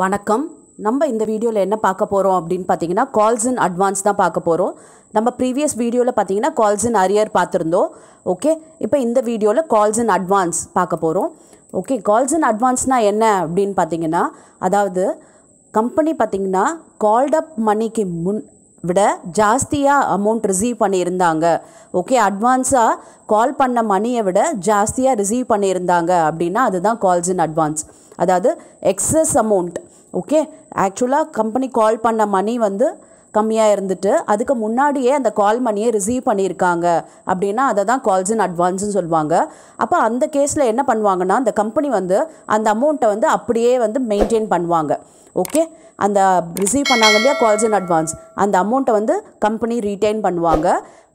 வணக்கம் நம்ம இந்த வீடியோவில் என்ன பார்க்க போகிறோம் அப்படின்னு பார்த்தீங்கன்னா கால்ஸ் இன் அட்வான்ஸ் தான் பார்க்க போகிறோம் நம்ம ப்ரீவியஸ் வீடியோவில் பார்த்தீங்கன்னா கால்ஸ் இன் அரியர் பார்த்துருந்தோம் ஓகே இப்போ இந்த வீடியோவில் கால்ஸ் இன் அட்வான்ஸ் பார்க்க போகிறோம் ஓகே கால்ஸ் இன் அட்வான்ஸ்னால் என்ன அப்படின்னு பார்த்தீங்கன்னா அதாவது கம்பெனி பார்த்திங்கன்னா கால்டப் மணிக்கு முன் விட ஜாஸ்தியாக அமௌண்ட் ரிசீவ் பண்ணியிருந்தாங்க ஓகே அட்வான்ஸாக கால் பண்ண மணியை விட ஜாஸ்தியாக ரிசீவ் பண்ணியிருந்தாங்க அப்படின்னா அதுதான் கால்ஸ் இன் அட்வான்ஸ் அதாவது எக்ஸஸ் அமௌண்ட் ஓகே ஆக்சுவலாக கம்பெனி கால் பண்ண மணி வந்து கம்மியாக இருந்துட்டு அதுக்கு முன்னாடியே அந்த கால் மணியை ரிசீவ் பண்ணியிருக்காங்க அப்படின்னா அதை தான் கால்ஸ் இன் அட்வான்ஸ்னு சொல்லுவாங்க அப்போ அந்த கேஸில் என்ன பண்ணுவாங்கன்னா அந்த கம்பெனி வந்து அந்த அமௌண்ட்டை வந்து அப்படியே வந்து மெயின்டைன் பண்ணுவாங்க ஓகே அந்த ரிசீவ் பண்ணாங்க இல்லையா கால்ஸ் இன் அட்வான்ஸ் அந்த அமௌண்ட்டை வந்து கம்பெனி ரீட்டைன் பண்ணுவாங்க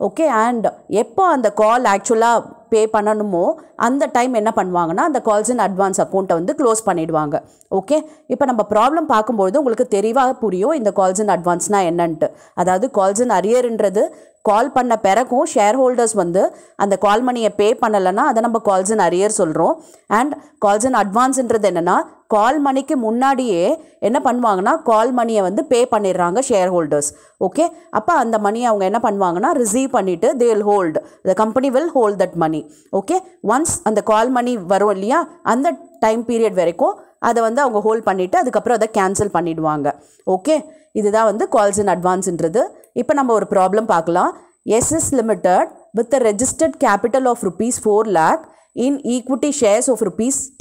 ஓகே அண்ட் எப்போ அந்த கால் ஆக்சுவலாக பே பண்ணணுமோ அந்த டைம் என்ன பண்ணுவாங்கன்னா அந்த கால்ஸ் இன் அட்வான்ஸ் அக்கௌண்ட்டை வந்து க்ளோஸ் பண்ணிவிடுவாங்க ஓகே இப்போ நம்ம ப்ராப்ளம் பார்க்கும்பொழுது உங்களுக்கு தெளிவாக புரியும் இந்த கால்ஸ் இன் அட்வான்ஸ்னால் என்னன்ட்டு அதாவது கால்ஸ் இன் அரியர்ன்றது கால் பண்ண பிறகும் ஷேர் ஹோல்டர்ஸ் வந்து அந்த கால் மணியை பே பண்ணலைன்னா அதை நம்ம கால்ஸ் இன் அரியர் சொல்கிறோம் அண்ட் கால்ஸ் இன் அட்வான்ஸ்ன்றது என்னென்னா கால் மணிக்கு முன்னாடியே என்ன பண்ணுவாங்கன்னா கால் மணியை வந்து பே பண்ணிடுறாங்க ஷேர் ஹோல்டர்ஸ் ஓகே அப்போ அந்த மணியை அவங்க என்ன பண்ணுவாங்கன்னா ரிசீவ் பண்ணிவிட்டு they will hold the company will hold that money okay once அந்த கால் மணி வரும் இல்லையா அந்த டைம் பீரியட் வரைக்கும் அதை வந்து அவங்க ஹோல்ட் பண்ணிவிட்டு அதுக்கப்புறம் அதை கேன்சல் பண்ணிவிடுவாங்க ஓகே இதுதான் வந்து கால்ஸ் இன் அட்வான்ஸ்ன்றது இப்போ நம்ம ஒரு ப்ராப்ளம் பார்க்கலாம் SS limited with registered capital of of four lakh in in shares of of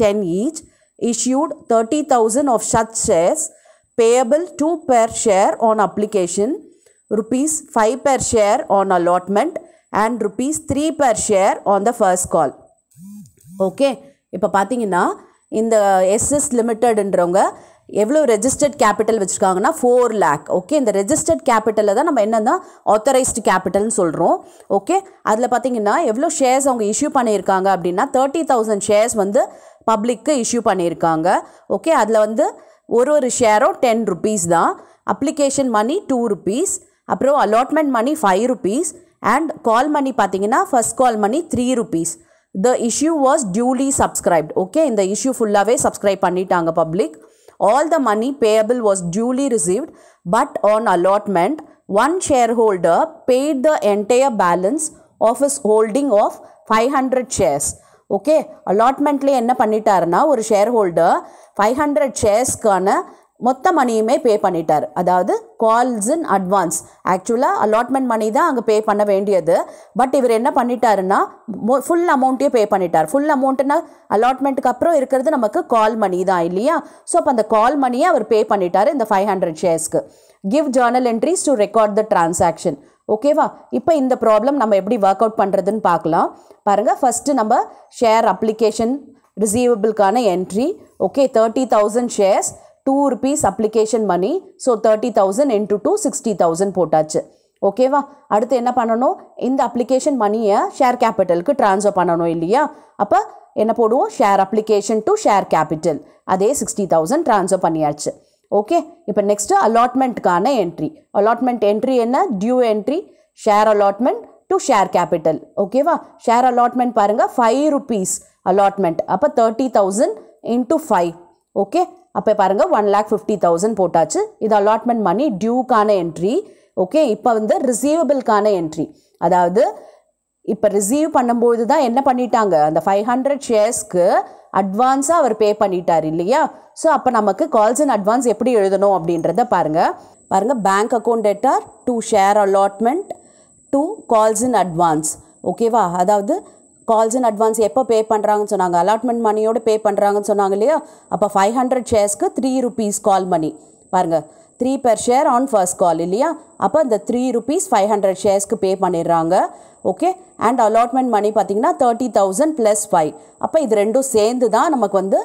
ten each issued 30,000 of such shares payable 2 per share on application, rupees 5 per share on allotment and rupees 3 per share on the first call. Okay இப்போ பார்த்தீங்கன்னா இந்த SS லிமிட்டடுன்றவங்க எவ்வளவு registered capital வச்சுருக்காங்கன்னா 4 lakh. Okay, இந்த registered கேபிட்டலில் தான் நம்ம என்னென்னா authorized capital சொல்கிறோம் Okay, அதில பார்த்தீங்கன்னா எவ்வளோ ஷேர்ஸ் அவங்க இஷ்யூ பண்ணியிருக்காங்க அப்படின்னா 30,000 shares வந்து பப்ளிக்கு இஷ்யூ பண்ணியிருக்காங்க ஓகே அதில் வந்து ஒரு ஒரு ஷேரும் டென் ருபீஸ் தான் அப்ளிகேஷன் மணி டூ ருபீஸ் அப்புறம் allotment money five rupees and call money பார்த்தீங்கன்னா first call money three rupees the issue was duly subscribed okay இந்த இஷ்யூ ஃபுல்லாகவே சப்ஸ்கிரைப் பண்ணிட்டாங்க public all the money payable was duly received but on allotment one share holder paid the entire balance of his holding of five hundred shares okay அலாட்மெண்ட்லேயே என்ன பண்ணிட்டாருன்னா ஒரு share holder five hundred ஷேர்ஸ்க்கான மொத்த மணியுமே pay பண்ணிட்டார் அதாவது calls in advance ஆக்சுவலாக அலாட்மெண்ட் மணி தான் அங்கே பே பண்ண வேண்டியது பட் இவர் என்ன பண்ணிட்டாருன்னா ஃபுல் அமௌண்ட்டே பே பண்ணிட்டார் ஃபுல் அமௌண்ட்டுனா அலாட்மெண்ட்டுக்கு அப்புறம் இருக்கிறது நமக்கு கால் மணி தான் இல்லையா ஸோ அப்போ அந்த கால் மணியை அவர் பே பண்ணிட்டார் இந்த ஃபைவ் ஹண்ட்ரட் ஷேர்ஸ்க்கு give journal entries to record the transaction ஓகேவா இப்போ இந்த ப்ராப்ளம் நம்ம எப்படி ஒர்க் அவுட் பண்ணுறதுன்னு பார்க்கலாம் பாருங்கள் ஃபஸ்ட்டு நம்ம ஷேர் அப்ளிகேஷன் ரிசீவபிள்கான entry okay thirty thousand shares two rupees application money so thirty thousand into two sixty thousand போட்டாச்சு ஓகேவா அடுத்து என்ன பண்ணணும் இந்த அப்ளிகேஷன் மணியை ஷேர் கேபிட்டலுக்கு ட்ரான்ஸ்ஃபர் பண்ணணும் இல்லையா அப்போ என்ன போடுவோம் share application to share capital அதே சிக்ஸ்டி தௌசண்ட் ட்ரான்ஸ்ஃபர் பண்ணியாச்சு ஓகே இப்போ நெக்ஸ்ட்டு அலாட்மெண்ட்டுக்கான என்ட்ரி அலாட்மெண்ட் என்ட்ரி என்ன due entry share allotment to share capital ஓகேவா ஷேர் அலாட்மெண்ட் பாருங்கள் ஃபைவ் ருபீஸ் அலாட்மெண்ட் அப்போ thirty thousand into five okay அப்போ பாருங்கள் ஒன் லேக் ஃபிஃப்டி தௌசண்ட் போட்டாச்சு இது அலாட்மெண்ட் மணி டியூக்கான என்ட்ரி ஓகே இப்போ வந்து ரிசீவபிள்கான என்ட்ரி அதாவது இப்போ ரிசீவ் பண்ணும்போது தான் என்ன பண்ணிட்டாங்க அந்த ஃபைவ் ஹண்ட்ரட் ஷேர்ஸ்க்கு அட்வான்ஸாக அவர் பே பண்ணிட்டார் இல்லையா ஸோ அப்போ நமக்கு கால்ஸ் இன் அட்வான்ஸ் எப்படி எழுதணும் அப்படின்றத பாருங்கள் பாருங்கள் bank account debtor to share allotment to calls in advance ஓகேவா அதாவது கால்ஸ் இன் அட்வான்ஸ் எப்போ பே பண்ணுறாங்கன்னு சொன்னாங்க அலாட்மெண்ட் மணியோடு பே பண்ணுறாங்கன்னு சொன்னாங்க இல்லையா அப்போ ஃபைவ் ஹண்ட்ரட் ஷேர்ஸ்க்கு த்ரீ ருபீஸ் கால் மணி பாருங்கள் three per share on first call இல்லையா அப்போ அந்த த்ரீ ருபீஸ் ஃபைவ் ஹண்ட்ரட் ஷேர்ஸ்க்கு பே பண்ணிடுறாங்க ஓகே அண்ட் அலாட்மெண்ட் மணி பார்த்திங்கன்னா தேர்ட்டி தௌசண்ட் ப்ளஸ் ஃபைவ் அப்போ இது ரெண்டும் சேர்ந்து தான் நமக்கு வந்து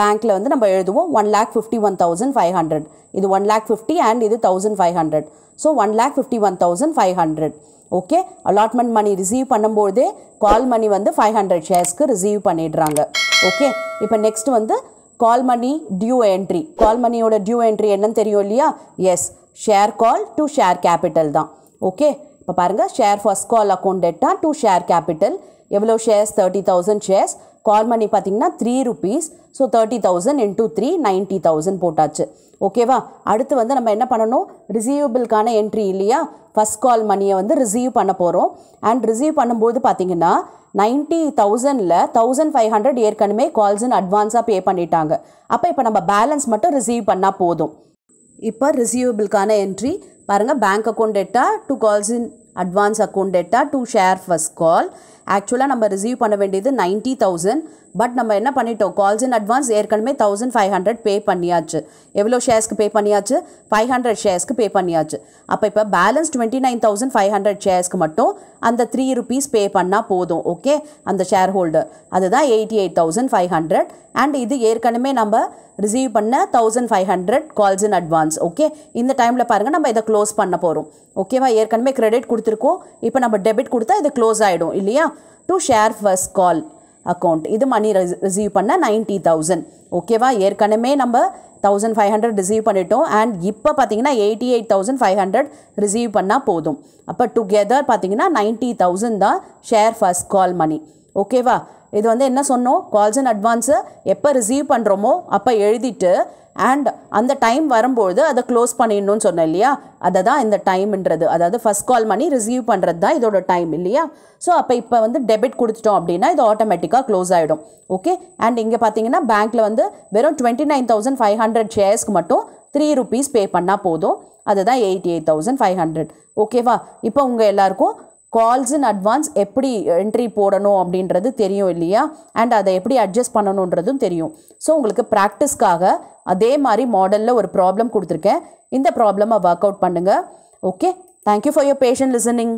பேங்க்கில் வந்து நம்ம எழுதுவோம் one lakh fifty one thousand five hundred இது ஒன் லேக் ஃபிஃப்டி அண்ட் இது thousand five hundred so one lakh fifty one thousand five hundred okay allotment money receive பண்ணும்போதே கால் மணி வந்து ஃபைவ் ஹண்ட்ரட் ஷேர்ஸ்க்கு ரிசீவ் பண்ணிடுறாங்க ஓகே இப்போ நெக்ஸ்ட் வந்து கால் மணி due entry கால் மணியோட due entry என்னன்னு தெரியும் இல்லையா yes share call to share capital தான் ஓகே இப்போ பாருங்கள் ஷேர் ஃபஸ்ட் கால் அக்கௌண்ட் எட்டா டூ ஷேர் கேபிட்டல் எவ்வளோ shares thirty thousand shares call money பார்த்தீங்கன்னா three rupees so thirty thousand into three ninety thousand போட்டாச்சு ஓகேவா அடுத்து வந்து நம்ம என்ன பண்ணணும் ரிசீவபிள்கான என்ட்ரி இல்லையா ஃபஸ்ட் கால் மணியை வந்து ரிசீவ் பண்ண போகிறோம் அண்ட் ரிசீவ் பண்ணும்போது பார்த்தீங்கன்னா நைன்ட்டி தௌசண்டில் தௌசண்ட் ஃபைவ் ஹண்ட்ரட் ஏற்கனவே கால்ஸ்ன்னு அட்வான்ஸாக பே பண்ணிட்டாங்க அப்போ இப்போ நம்ம பேலன்ஸ் மட்டும் ரிசீவ் பண்ணால் போதும் இப்போ ரிசீவபிள்கான என்ட்ரி பாருங்கள் பேங்க் அக்கௌண்ட் எட்டா to calls in advance account எட்டா டூ ஷேர் ஃபஸ்ட் கால் ஆக்சுவலாக நம்ம ரிசீவ் பண்ண வேண்டியது நைன்ட்டி தௌசண்ட் பட் நம்ம என்ன பண்ணிட்டோம் கால்ஸ் இன் அட்வான்ஸ் ஏற்கனவே தௌசண்ட் ஃபைவ் ஹண்ட்ரட் பே பண்ணியாச்சு எவ்வளோ ஷேர்ஸ்க்கு பே பண்ணியாச்சு ஃபைவ் ஹண்ட்ரட் ஷேர்ஸ்க்கு பே பண்ணியாச்சு அப்போ இப்போ balance twenty nine thousand five hundred ஷேர்ஸ்க்கு மட்டும் அந்த த்ரீ ருபீஸ் பே பண்ணால் போதும் ஓகே அந்த ஷேர் ஹோல்டர் அதுதான் eighty eight thousand five hundred and இது ஏற்கனவே நம்ம ரிசீவ் பண்ண thousand five hundred calls in advance okay இந்த டைமில் பாருங்கள் நம்ம இதை க்ளோஸ் பண்ண போகிறோம் ஓகேவா ஏற்கனவே கிரெடிட் கொடுத்துருக்கோம் இப்போ நம்ம டெபிட் கொடுத்தா இது க்ளோஸ் ஆகிடும் இல்லையா to share first call account இது மணி ரிசீவ் பண்ண நைன்ட்டி தௌசண்ட் ஓகேவா ஏற்கனவே நம்ம தௌசண்ட் ஃபைவ் ஹண்ட்ரட் ரிசீவ் பண்ணிட்டோம் அண்ட் இப்போ பார்த்தீங்கன்னா eighty eight thousand five hundred receive பண்ணால் போதும் அப்போ டுகெதர் பார்த்தீங்கன்னா நைன்டி தௌசண்ட் தான் ஷேர் ஃபர்ஸ்ட் கால் மணி ஓகேவா இது வந்து என்ன சொன்னோம் கால்ஸ் அண்ட் அட்வான்ஸு எப்போ ரிசீவ் பண்ணுறோமோ அப்போ எழுதிட்டு அண்ட் அந்த டைம் வரும்போது அதை க்ளோஸ் பண்ணிடணும்னு சொன்னேன் இல்லையா அதை தான் இந்த டைம்ன்றது அதாவது ஃபஸ்ட் கால் பண்ணி ரிசீவ் பண்ணுறது தான் இதோட டைம் இல்லையா ஸோ அப்போ இப்போ வந்து டெபிட் கொடுத்துட்டோம் அப்படின்னா இது ஆட்டோமேட்டிக்காக க்ளோஸ் ஆகிடும் ஓகே அண்ட் இங்கே பார்த்தீங்கன்னா பேங்க்கில் வந்து வெறும் twenty nine thousand five hundred ஷேர்ஸ்க்கு மட்டும் த்ரீ ருபீஸ் பே பண்ணால் போதும் அதுதான் eighty eight thousand five hundred ஓகேவா இப்போ உங்கள் எல்லாருக்கும் கால்ஸ் இன் அட்வான்ஸ் எப்படி என்ட்ரி போடணும் அப்படின்றது தெரியும் இல்லையா அண்ட் அதை எப்படி அட்ஜஸ்ட் பண்ணணுன்றதும் தெரியும் ஸோ உங்களுக்கு ப்ராக்டிஸ்க்காக அதே மாதிரி மாடலில் ஒரு ப்ராப்ளம் கொடுத்துருக்கேன் இந்த ப்ராப்ளமாக ஒர்க் அவுட் பண்ணுங்கள் okay thank you for your patient listening